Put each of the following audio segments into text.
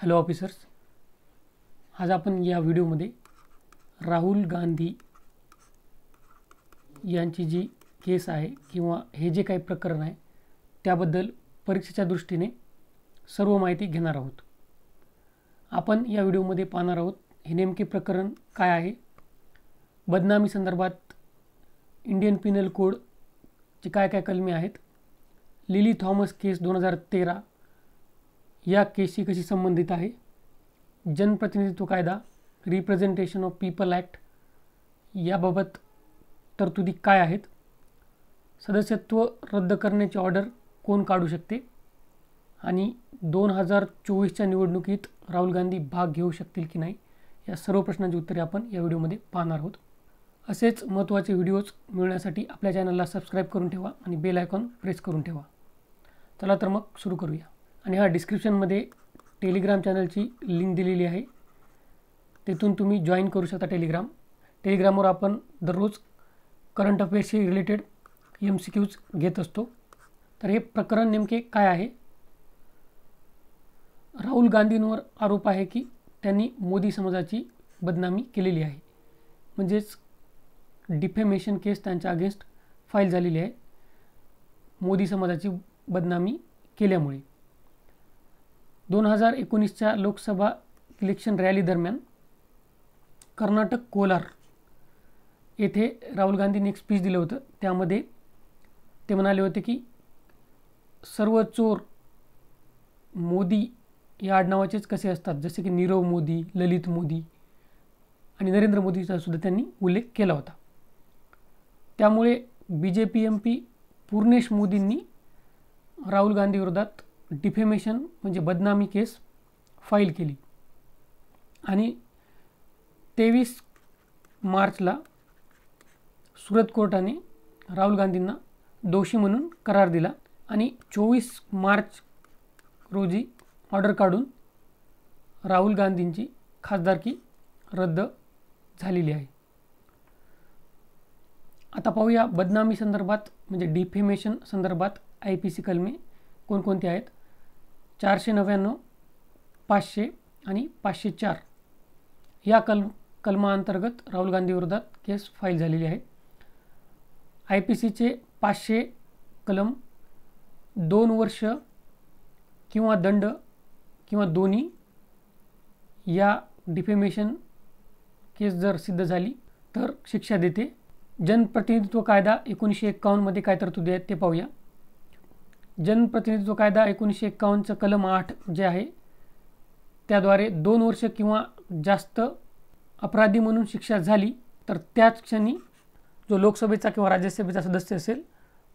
hello officers आज आपण या व्हिडिओमध्ये राहुल गांधी यांची जी केस आहे किंवा हे जे काही प्रकरण आहे त्याबद्दल परीक्षेच्या दृष्टीने सर्व माहिती घेणार आहोत आपण या व्हिडिओमध्ये पाहणार आहोत हे नेमके प्रकरण काय आहे बदनामी संदर्भात इंडियन पिनल कोडचे काय काय कलमे आहेत लिली थॉमस केस दोन हजार तेरा या केसशी कशी संबंधित आहे जनप्रतिनिधित्व कायदा रिप्रेझेंटेशन ऑफ पीपल ॲक्ट याबाबत तरतुदी काय आहेत सदस्यत्व रद्द करण्याची ऑर्डर कोण काढू शकते आणि दोन हजार चोवीसच्या निवडणुकीत राहुल गांधी भाग घेऊ शकतील की नाही या सर्व प्रश्नांची उत्तरे आपण या व्हिडिओमध्ये पाहणार आहोत असेच महत्त्वाचे व्हिडिओज मिळण्यासाठी आपल्या चॅनलला सबस्क्राईब करून ठेवा आणि बेल आयकॉन प्रेस करून ठेवा चला तर मग सुरू करूया आणि डिस्क्रिप्शन मधे टेलिग्राम चैनल की लिंक दिल्ली है तिथून तुम्हें जॉइन करू शकता टेलिग्राम टेलिग्रामवर आपण दररोज करंट से रिनेटेड एम सी क्यूज घतो तो ये प्रकरण नेमके का आहे राहुल गांधींवर आरोप है कि त्यांनी मोदी समाजाची बदनामी के लिए म्हणजेच डिफेमेशन केस त्यांच्या फाइल जाए झालेली आहे मोदी समाजाची बदनामी केल्यामुळे दोन हजार एकोणीसच्या लोकसभा इलेक्शन दरम्यान कर्नाटक कोलार येथे राहुल गांधींनी एक स्पीच दिलं होतं त्यामध्ये ते म्हणाले होते की सर्व चोर मोदी या आडनावाचेच कसे असतात जसे की नीरव मोदी ललित मोदी आणि नरेंद्र मोदीचा सुद्धा त्यांनी उल्लेख केला होता त्यामुळे B J P M P Purnesh मोदींनी राहुल गांधी विरोधात डिफेमेशन म्हणजे बदनामी केस फाईल केली आणि तेवीस मार्चला सुरत कोर्टाने राहुल गांधींना दोषी म्हणून करार दिला आणि चोवीस मार्च रोजी ऑर्डर काढून राहुल गांधींची खासदारकी रद्द झालेली आहे आता पाहूया बदनामी संदर्भात म्हणजे डिफेमेशन संदर्भात आय पी सी कलमे कोणकोणते आहेत चारशे नव्याण्णव पाचशे आणि पाचशे चार या कल कलमाअंतर्गत राहुल गांधी विरोधात केस फाईल झालेली आहे आय पी सीचे पाचशे कलम दोन वर्ष किंवा दंड किंवा दोन्ही या डिफेमेशन केस जर सिद्ध झाली तर शिक्षा देते जनप्रतिनिधित्व कायदा एकोणीसशे एक्कावन्नमध्ये काय तरतुदी आहेत ते पाहूया जनप्रतिनिधित्व कायदा एकोणीसशे एक्कावन्नचं कलम आठ जे आहे त्याद्वारे दोन वर्ष किंवा जास्त अपराधी म्हणून शिक्षा झाली तर त्याच क्षणी जो लोकसभेचा किंवा राज्यसभेचा सदस्य असेल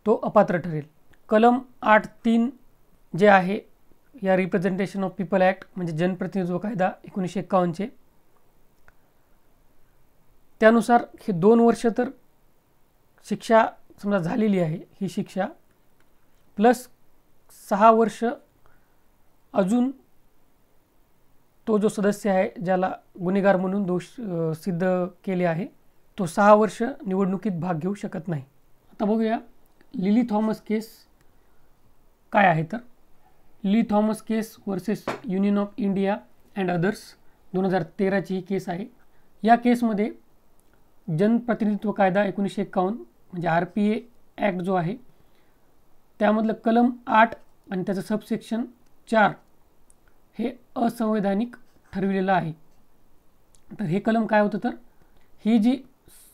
तो अपात्र ठरेल कलम आठ तीन जे आहे या रिप्रेझेंटेशन ऑफ पीपल ॲक्ट म्हणजे जनप्रतिनिधित्व कायदा एकोणीसशे एकावन्नचे त्यानुसार हे दोन वर्ष तर शिक्षा समजा झालेली आहे ही शिक्षा प्लस सहा वर्ष अजून तो जो सदस्य आहे ज्याला गुन्हेगार म्हणून दोष सिद्ध केले आहे तो सहा वर्ष निवडणुकीत भाग घेऊ शकत नाही आता बघूया लिली थॉमस केस काय आहे तर Lily Thomas case versus union of India and others दोन हजार तेराची ही केस आहे या केसमध्ये जनप्रतिनिधित्व कायदा एकोणीसशे एक्कावन्न म्हणजे आर पी ए ॲक्ट जो आहे त्यामधलं कलम आठ आणि त्याचं सबसेक्शन चार हे असंवैधानिक ठरविलेलं आहे तर हे कलम काय होतं तर ही जी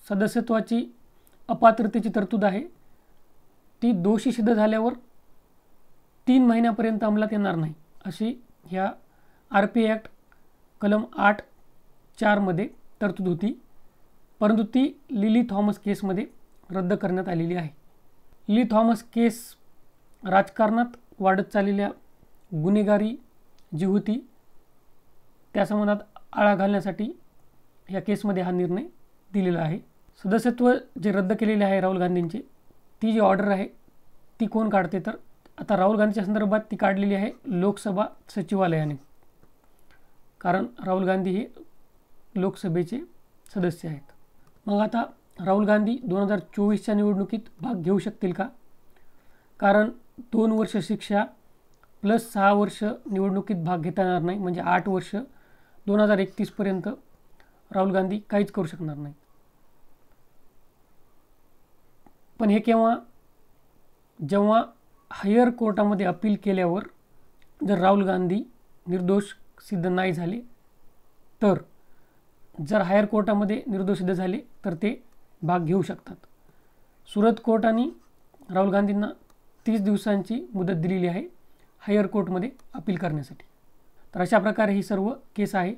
सदस्यत्वाची अपात्रतेची तरतूद आहे ती दोषी सिद्ध झाल्यावर तीन महिन्यापर्यंत अंमलात येणार नाही अशी ह्या आर पी ॲक्ट कलम आठ चारमध्ये तरतूद होती परंतु ती लिली थॉमस केसमध्ये रद्द करण्यात आलेली आहे लिली थॉमस केस राजकारणात वाढत चाललेल्या गुन्हेगारी जी होती त्या संबंधात आळा घालण्यासाठी या केसमध्ये हा निर्णय दिलेला आहे सदस्यत्व जे रद्द केलेले आहे राहुल गांधींचे ती जी ऑर्डर आहे ती कोण काढते तर आता राहुल गांधीच्या संदर्भात ती काढलेली आहे लोकसभा सचिवालयाने कारण राहुल गांधी हे लोकसभेचे सदस्य आहेत मग आता राहुल गांधी दोन हजार चोवीसच्या निवडणुकीत भाग घेऊ शकतील का कारण दोन वर्ष शिक्षा प्लस सहा वर्ष निवडणुकीत भाग घेता येणार नाही म्हणजे आठ वर्ष दोन हजार एकतीसपर्यंत राहुल गांधी काहीच करू शकणार नाही पण हे केव्हा जेव्हा हायर कोर्टामध्ये अपील केल्यावर जर राहुल गांधी निर्दोष सिद्ध नाही झाले तर जर हायर कोर्टामध्ये निर्दोष सिद्ध झाले तर ते भाग घेऊ शकतात सुरत कोर्टाने राहुल गांधींना तीस दिवसांची मुदत दिलेली आहे हायर कोर्टमध्ये अपील करण्यासाठी तर अशा प्रकारे ही सर्व केस आहे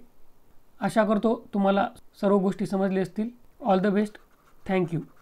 आशा करतो तुम्हाला सर्व गोष्टी समजले असतील ऑल द बेस्ट थँक्यू